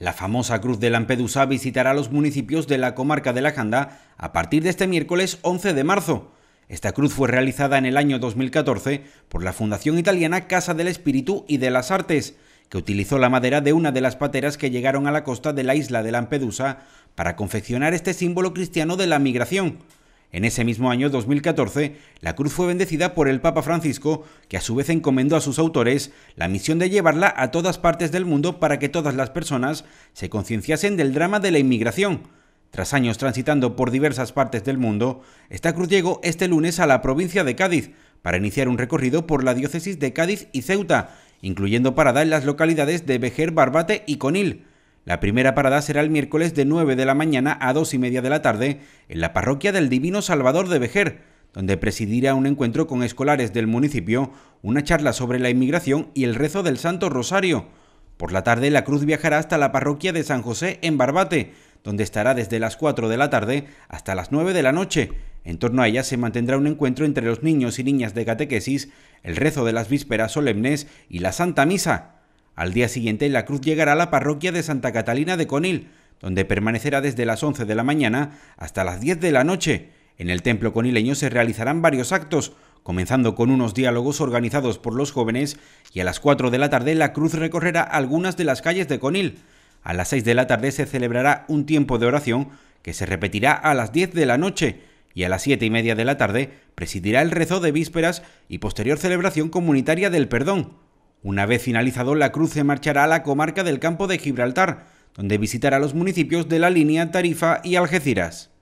La famosa Cruz de Lampedusa visitará los municipios de la comarca de la Janda a partir de este miércoles 11 de marzo. Esta cruz fue realizada en el año 2014 por la Fundación Italiana Casa del Espíritu y de las Artes, que utilizó la madera de una de las pateras que llegaron a la costa de la isla de Lampedusa para confeccionar este símbolo cristiano de la migración. En ese mismo año, 2014, la cruz fue bendecida por el Papa Francisco, que a su vez encomendó a sus autores la misión de llevarla a todas partes del mundo para que todas las personas se concienciasen del drama de la inmigración. Tras años transitando por diversas partes del mundo, esta cruz llegó este lunes a la provincia de Cádiz para iniciar un recorrido por la diócesis de Cádiz y Ceuta, incluyendo parada en las localidades de Bejer, Barbate y Conil. La primera parada será el miércoles de 9 de la mañana a 2 y media de la tarde en la parroquia del Divino Salvador de Vejer, donde presidirá un encuentro con escolares del municipio, una charla sobre la inmigración y el rezo del Santo Rosario. Por la tarde, la cruz viajará hasta la parroquia de San José en Barbate, donde estará desde las 4 de la tarde hasta las 9 de la noche. En torno a ella se mantendrá un encuentro entre los niños y niñas de catequesis, el rezo de las vísperas solemnes y la Santa Misa. Al día siguiente, la cruz llegará a la parroquia de Santa Catalina de Conil, donde permanecerá desde las 11 de la mañana hasta las 10 de la noche. En el templo conileño se realizarán varios actos, comenzando con unos diálogos organizados por los jóvenes y a las 4 de la tarde la cruz recorrerá algunas de las calles de Conil. A las 6 de la tarde se celebrará un tiempo de oración que se repetirá a las 10 de la noche y a las 7 y media de la tarde presidirá el rezo de vísperas y posterior celebración comunitaria del perdón. Una vez finalizado la cruz se marchará a la comarca del Campo de Gibraltar, donde visitará los municipios de la línea Tarifa y Algeciras.